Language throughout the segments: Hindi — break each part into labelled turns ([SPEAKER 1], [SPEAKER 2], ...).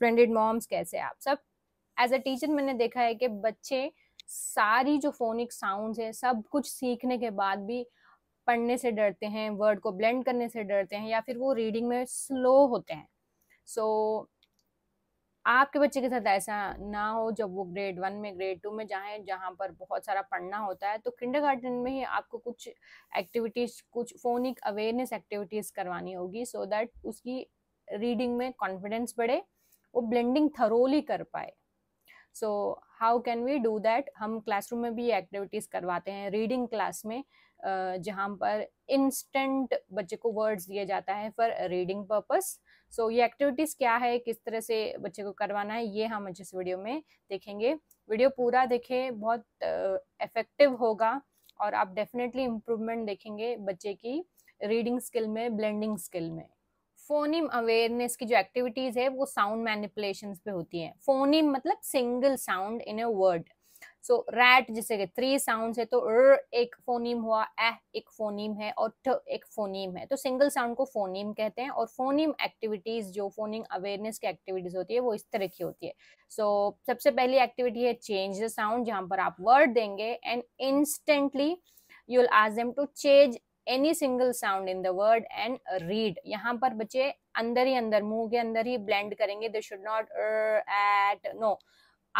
[SPEAKER 1] स्प्लेंडेड मॉम्स कैसे आप सब एज अ टीचर मैंने देखा है कि बच्चे सारी जो फोनिक साउंड है सब कुछ सीखने के बाद भी पढ़ने से डरते हैं वर्ड को ब्लेंड करने से डरते हैं या फिर वो रीडिंग में स्लो होते हैं सो so, आपके बच्चे के साथ ऐसा ना हो जब वो ग्रेड वन में ग्रेड टू में जाए जहाँ पर बहुत सारा पढ़ना होता है तो किंडर गार्डन में ही आपको कुछ एक्टिविटीज़ कुछ फोनिक अवेयरनेस एक्टिविटीज़ करवानी होगी सो so दैट उसकी रीडिंग में कॉन्फिडेंस बढ़े वो ब्लेंडिंग थरोली कर पाए so how can we do that हम क्लासरूम में भी एक्टिविटीज़ करवाते हैं रीडिंग क्लास में जहाँ पर इंस्टेंट बच्चे को वर्ड्स दिया जाता है फॉर रीडिंग पर्पस सो ये एक्टिविटीज़ क्या है किस तरह से बच्चे को करवाना है ये हम इस वीडियो में देखेंगे वीडियो पूरा देखें बहुत इफेक्टिव uh, होगा और आप डेफिनेटली इम्प्रूवमेंट देखेंगे बच्चे की रीडिंग स्किल में ब्लेंडिंग स्किल में फोनिम अवेयरनेस की जो एक्टिविटीज है वो साउंड मैनिपुलेशन पे होती मतलब तो है फोनिम मतलब single sound in a word so rat जिसे कि थ्री साउंड है तो र एक फोनीम हुआ एह एक फोनीम है और ट एक फोनीम है तो सिंगल साउंड को फोनीम कहते हैं और फोनीम एक्टिविटीज जो फोनिंग अवेयरनेस की एक्टिविटीज होती है वो इस तरह की होती है सो so, सबसे पहली एक्टिविटी है चेंज द साउंड जहां पर आप वर्ड देंगे and instantly you will ask them to change any single sound in the word and read यहाँ पर बच्चे अंदर ही अंदर मुंह के अंदर ही ब्लेंड करेंगे they should not at no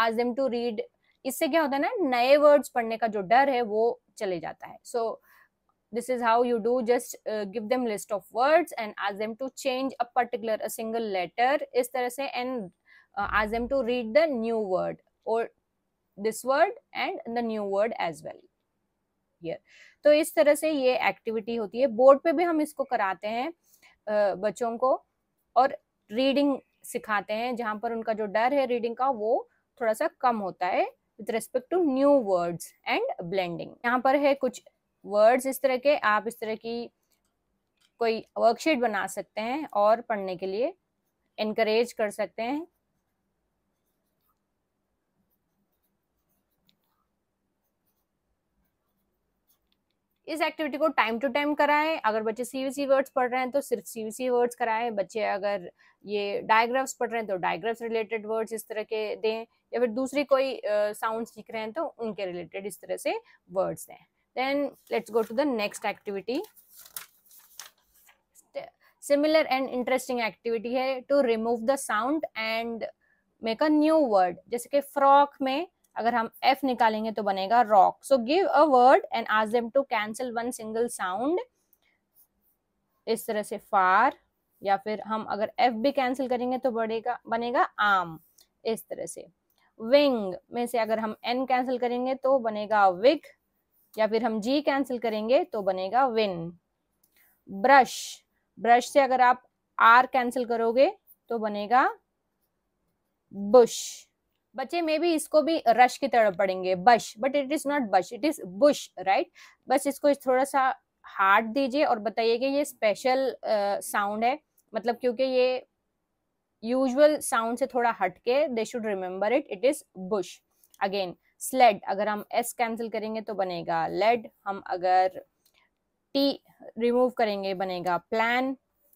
[SPEAKER 1] ask them to read इससे क्या होता है ना नए वर्ड्स पढ़ने का जो डर है वो चले जाता है so this is how you do just give them list of words and ask them to change a particular a single letter इस तरह से and ask them to read the new word और this word and the new word as well here तो इस तरह से ये एक्टिविटी होती है बोर्ड पे भी हम इसको कराते हैं बच्चों को और रीडिंग सिखाते हैं जहां पर उनका जो डर है रीडिंग का वो थोड़ा सा कम होता है with respect to new words and blending यहाँ पर है कुछ वर्ड्स इस तरह के आप इस तरह की कोई वर्कशीट बना सकते हैं और पढ़ने के लिए इनक्रेज कर सकते हैं इस एक्टिविटी को टाइम टू टाइम कराएं अगर बच्चे सीवीसी वर्ड्स पढ़ रहे हैं तो सिर्फ सीवीसी वर्ड्स कराएं बच्चे अगर ये डायग्राफ्स पढ़ रहे हैं तो डायग्राफ्स रिलेटेड वर्ड्स इस तरह के दें या फिर दूसरी कोई साउंड uh, सीख रहे हैं तो उनके रिलेटेड इस तरह से वर्ड्स दें then let's go to the next activity similar and interesting activity है to remove the sound and make a new word जैसे कि फ्रॉक में अगर हम f निकालेंगे तो बनेगा rock so give a word and ask them to cancel one single sound इस तरह से फार या फिर हम अगर f भी कैंसिल करेंगे तो बढ़ेगा बनेगा आम इस तरह से विंग में से अगर हम n कैंसिल करेंगे तो बनेगा विग या फिर हम g कैंसिल करेंगे तो बनेगा विन ब्रश ब्रश से अगर आप आर कैंसिल करोगे तो बनेगा बुश बच्चे में भी इसको भी रश की तरफ पढ़ेंगे bush but it is not bush it is bush right बस इसको थोड़ा सा हार्ड दीजिए और बताइए कि ये स्पेशल साउंड uh, है मतलब क्योंकि ये यूजुअल साउंड से थोड़ा हटके they should remember it it is bush again sled अगर हम एस कैंसिल करेंगे तो बनेगा लेड हम अगर टी रिमूव करेंगे बनेगा प्लान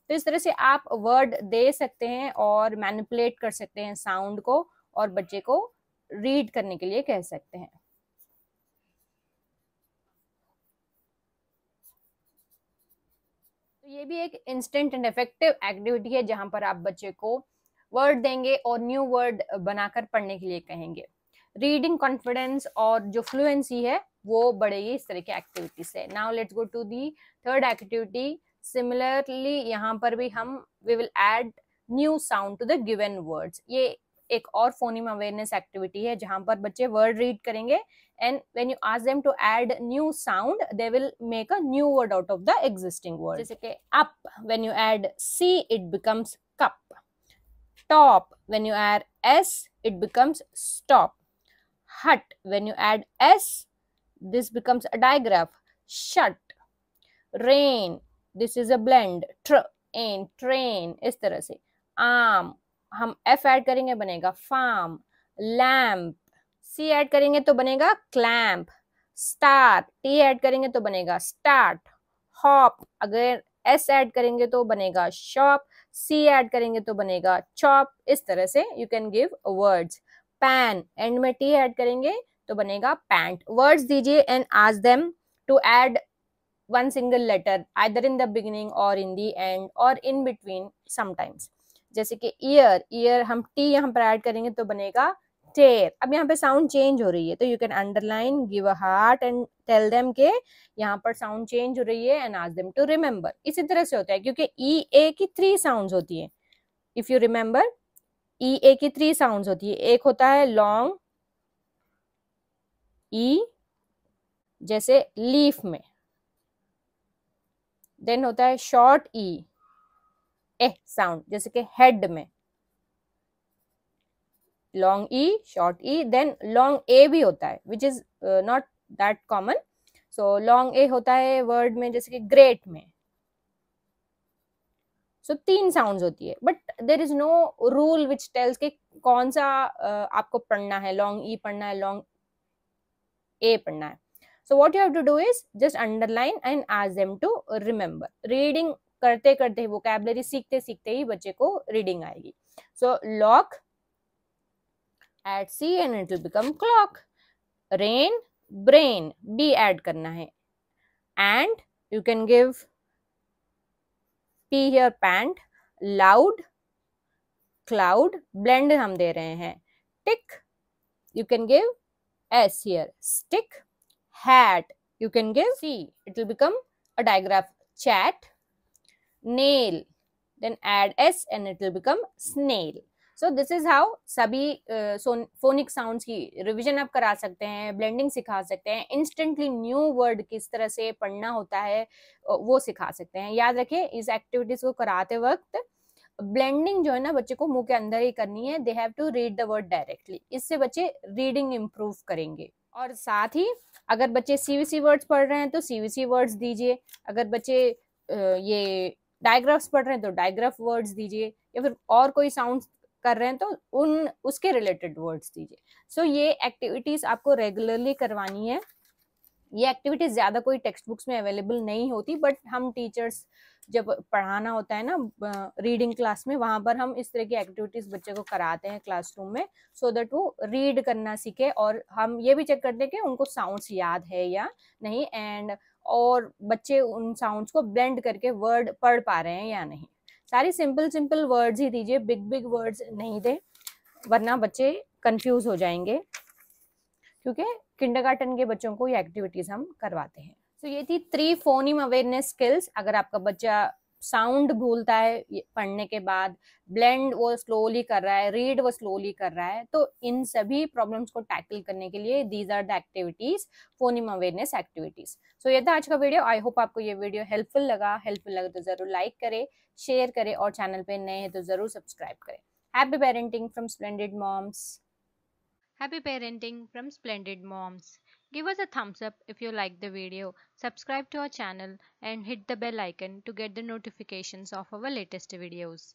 [SPEAKER 1] तो इस तरह से आप वर्ड दे सकते हैं और मैनिपुलेट कर सकते हैं साउंड को और बच्चे को रीड करने के लिए कह सकते हैं तो ये भी एक इंस्टेंट एंड इफेक्टिव एक्टिविटी है जहां पर आप बच्चे को वर्ड देंगे और न्यू वर्ड बनाकर पढ़ने के लिए कहेंगे रीडिंग कॉन्फिडेंस और जो फ्लुएंसी है वो बढ़ेगी इस तरह की एक्टिविटी से now let's go to the third activity similarly यहाँ पर भी हम we will add new sound to the given words ये एक और फोनिम अवेयरनेस एक्टिविटी है जहां पर बच्चे वर्ड रीड करेंगे and when you ask them to add new sound they will make a new word out of the existing word जैसे कि up when you add C it becomes cup top when you add S it becomes stop hut when you add S this becomes a digraph shut rain this is a blend tr N train इस तरह से आम हम एफ ऐड करेंगे बनेगा फार्म लैम्प सी ऐड करेंगे तो बनेगा क्लैम्प स्टार टी ऐड करेंगे तो बनेगा स्टार्ट हॉप अगर एस ऐड करेंगे तो बनेगा शॉप सी ऐड करेंगे तो बनेगा चॉप इस तरह से you can give words pan and में टी ऐड करेंगे तो बनेगा पैंट वर्ड्स दीजिए and ask them to add one single letter either in the beginning और इन the एंड और इन बिटवीन समटाइम्स जैसे कि ईयर ईयर हम टी यहाँ पर ऐड करेंगे तो बनेगा टेर अब यहाँ पे साउंड चेंज हो रही है तो you can underline give a heart and tell them के यहाँ पर साउंड चेंज हो रही है and ask them to remember इसी तरह से होता है क्योंकि ई e ए की थ्री साउंड होती है if you remember E A की थ्री साउंड होती है एक होता है लॉन्ग ई e जैसे लीफ में देन होता है short E e. A eh sound जैसे कि हेड में long E short E then long A भी होता है which is not that common so long A होता है वर्ड में जैसे कि ग्रेट में सो so, तीन साउंड्स होती है but there is no rule which tells के कौन सा uh, आपको पढ़ना है लॉन्ग ई e पढ़ना है लॉन्ग ए पढ़ना है so what you have to do is just underline and ask them to remember reading करते करते वो कैबलरी सीखते सीखते ही बच्चे को रीडिंग आएगी so lock at C and it will become clock rain brain B add करना है and you can give P here pant loud cloud blend हम दे रहे हैं tick you can give S here stick hat you can give C it will become a digraph chat nail then add s and it will become snail so this is how सभी फोनिक uh, साउंड्स की रिवीजन आप करा सकते हैं ब्लेंडिंग सिखा सकते हैं इंस्टेंटली न्यू वर्ड किस तरह से पढ़ना होता है uh, वो सिखा सकते हैं याद रखें इस एक्टिविटीज को कराते वक्त ब्लेंडिंग जो है ना बच्चे को मुंह के अंदर ही करनी है they have to read the word directly इससे बच्चे रीडिंग इम्प्रूव करेंगे और साथ ही अगर बच्चे सीवीसी वर्ड्स पढ़ रहे हैं तो सीवीसी वर्ड्स दीजिए अगर बच्चे uh, ये डायग्राफ्स पढ़ रहे हैं तो डायग्राफ वर्ड्स दीजिए या फिर और कोई साउंड कर रहे हैं तो उन उसके रिलेटेड वर्ड्स दीजिए सो so, ये एक्टिविटीज आपको रेगुलरली करवानी है ये एक्टिविटीज ज़्यादा कोई टेक्स्ट बुक्स में अवेलेबल नहीं होती बट हम टीचर्स जब पढ़ाना होता है ना रीडिंग क्लास में वहां पर हम इस तरह की एक्टिविटीज़ बच्चे को कराते हैं क्लासरूम में सो दैट वो रीड करना सीखे और हम ये भी चेक करते हैं कि उनको साउंड्स याद है या नहीं एंड और बच्चे उन साउंड्स को ब्लेंड करके वर्ड पढ़ पा रहे हैं या नहीं सारी सिंपल सिंपल वर्ड्स ही दीजिए बिग बिग वर्ड्स नहीं दें वरना बच्चे कंफ्यूज हो जाएंगे क्योंकि किंडरगार्टन के बच्चों को ये एक्टिविटीज़ हम करवाते हैं तो ये थी थ्री फोनिम अवेयरनेस स्किल्स अगर आपका बच्चा साउंड भूलता है पढ़ने के बाद ब्लेंड वो स्लोली कर रहा है रीड वो स्लोली कर रहा है तो इन सभी प्रॉब्लम्स को टैकल करने के लिए these are the activities phoneme awareness activities so ये था आज का वीडियो आई होप आपको ये वीडियो हेल्पफुल लगा हेल्पफुल लगा तो जरूर लाइक करे शेयर करे और चैनल पर नए हैं तो जरूर सब्सक्राइब करें happy parenting from Splendid Moms happy parenting from Splendid Moms Give us a thumbs up if you like the video, subscribe to our channel and hit the bell icon to get the notifications of our latest videos.